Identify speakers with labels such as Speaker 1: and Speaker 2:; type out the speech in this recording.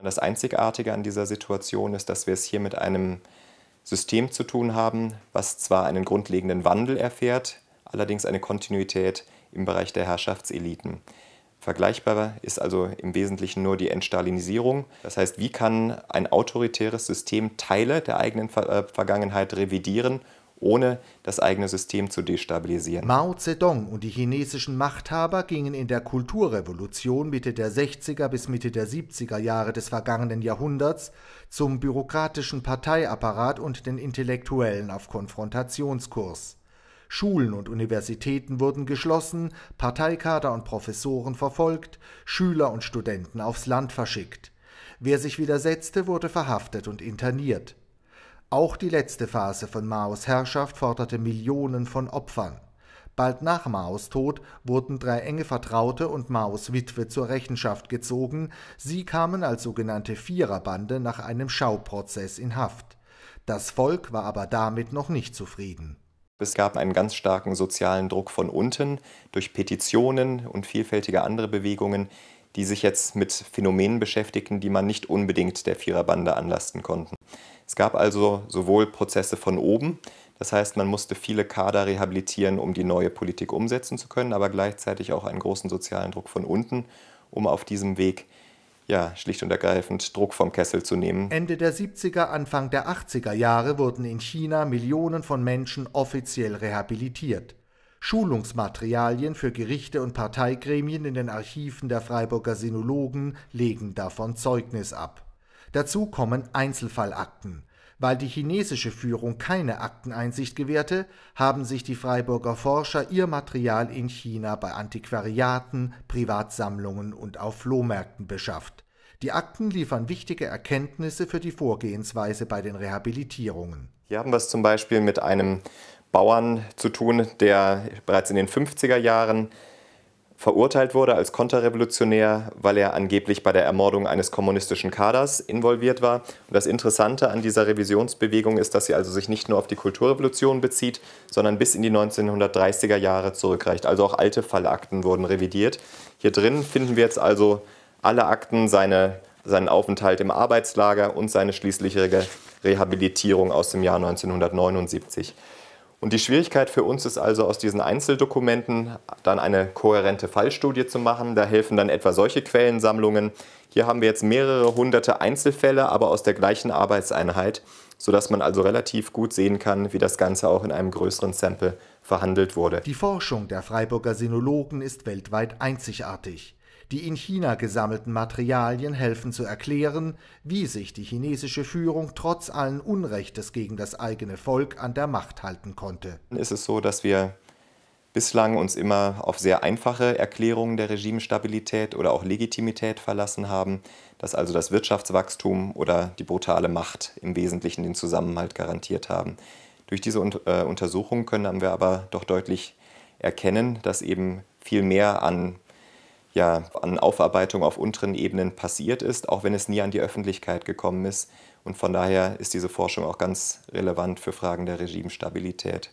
Speaker 1: Das Einzigartige an dieser Situation ist, dass wir es hier mit einem System zu tun haben, was zwar einen grundlegenden Wandel erfährt, allerdings eine Kontinuität im Bereich der Herrschaftseliten. Vergleichbar ist also im Wesentlichen nur die Entstalinisierung. Das heißt, wie kann ein autoritäres System Teile der eigenen äh, Vergangenheit revidieren ohne das eigene System zu destabilisieren.
Speaker 2: Mao Zedong und die chinesischen Machthaber gingen in der Kulturrevolution Mitte der 60er bis Mitte der 70er Jahre des vergangenen Jahrhunderts zum bürokratischen Parteiapparat und den Intellektuellen auf Konfrontationskurs. Schulen und Universitäten wurden geschlossen, Parteikader und Professoren verfolgt, Schüler und Studenten aufs Land verschickt. Wer sich widersetzte, wurde verhaftet und interniert. Auch die letzte Phase von Maos Herrschaft forderte Millionen von Opfern. Bald nach Maos Tod wurden drei enge Vertraute und Maos Witwe zur Rechenschaft gezogen. Sie kamen als sogenannte Viererbande nach einem Schauprozess in Haft. Das Volk war aber damit noch nicht zufrieden.
Speaker 1: Es gab einen ganz starken sozialen Druck von unten durch Petitionen und vielfältige andere Bewegungen, die sich jetzt mit Phänomenen beschäftigten, die man nicht unbedingt der Viererbande anlasten konnten. Es gab also sowohl Prozesse von oben, das heißt, man musste viele Kader rehabilitieren, um die neue Politik umsetzen zu können, aber gleichzeitig auch einen großen sozialen Druck von unten, um auf diesem Weg ja, schlicht und ergreifend Druck vom Kessel zu nehmen. Ende
Speaker 2: der 70er, Anfang der 80er Jahre wurden in China Millionen von Menschen offiziell rehabilitiert. Schulungsmaterialien für Gerichte und Parteigremien in den Archiven der Freiburger Sinologen legen davon Zeugnis ab. Dazu kommen Einzelfallakten. Weil die chinesische Führung keine Akteneinsicht gewährte, haben sich die Freiburger Forscher ihr Material in China bei Antiquariaten, Privatsammlungen und auf Flohmärkten beschafft. Die Akten liefern wichtige Erkenntnisse für die Vorgehensweise bei den Rehabilitierungen.
Speaker 1: Hier haben wir es zum Beispiel mit einem Bauern zu tun, der bereits in den 50er Jahren verurteilt wurde als Konterrevolutionär, weil er angeblich bei der Ermordung eines kommunistischen Kaders involviert war. Und das Interessante an dieser Revisionsbewegung ist, dass sie also sich nicht nur auf die Kulturrevolution bezieht, sondern bis in die 1930er Jahre zurückreicht. Also auch alte Fallakten wurden revidiert. Hier drin finden wir jetzt also alle Akten, seine, seinen Aufenthalt im Arbeitslager und seine schließliche Rehabilitierung aus dem Jahr 1979. Und die Schwierigkeit für uns ist also, aus diesen Einzeldokumenten dann eine kohärente Fallstudie zu machen. Da helfen dann etwa solche Quellensammlungen. Hier haben wir jetzt mehrere hunderte Einzelfälle, aber aus der gleichen Arbeitseinheit, sodass man also relativ gut sehen kann, wie das Ganze auch in einem größeren Sample verhandelt wurde.
Speaker 2: Die Forschung der Freiburger Sinologen ist weltweit einzigartig. Die in China gesammelten Materialien helfen zu erklären, wie sich die chinesische Führung trotz allen Unrechtes gegen das eigene Volk an der Macht halten konnte.
Speaker 1: Es ist so, dass wir bislang uns immer auf sehr einfache Erklärungen der Regimestabilität oder auch Legitimität verlassen haben, dass also das Wirtschaftswachstum oder die brutale Macht im Wesentlichen den Zusammenhalt garantiert haben. Durch diese äh, Untersuchungen können wir aber doch deutlich erkennen, dass eben viel mehr an ja an Aufarbeitung auf unteren Ebenen passiert ist, auch wenn es nie an die Öffentlichkeit gekommen ist. Und von daher ist diese Forschung auch ganz relevant für Fragen der Regimestabilität.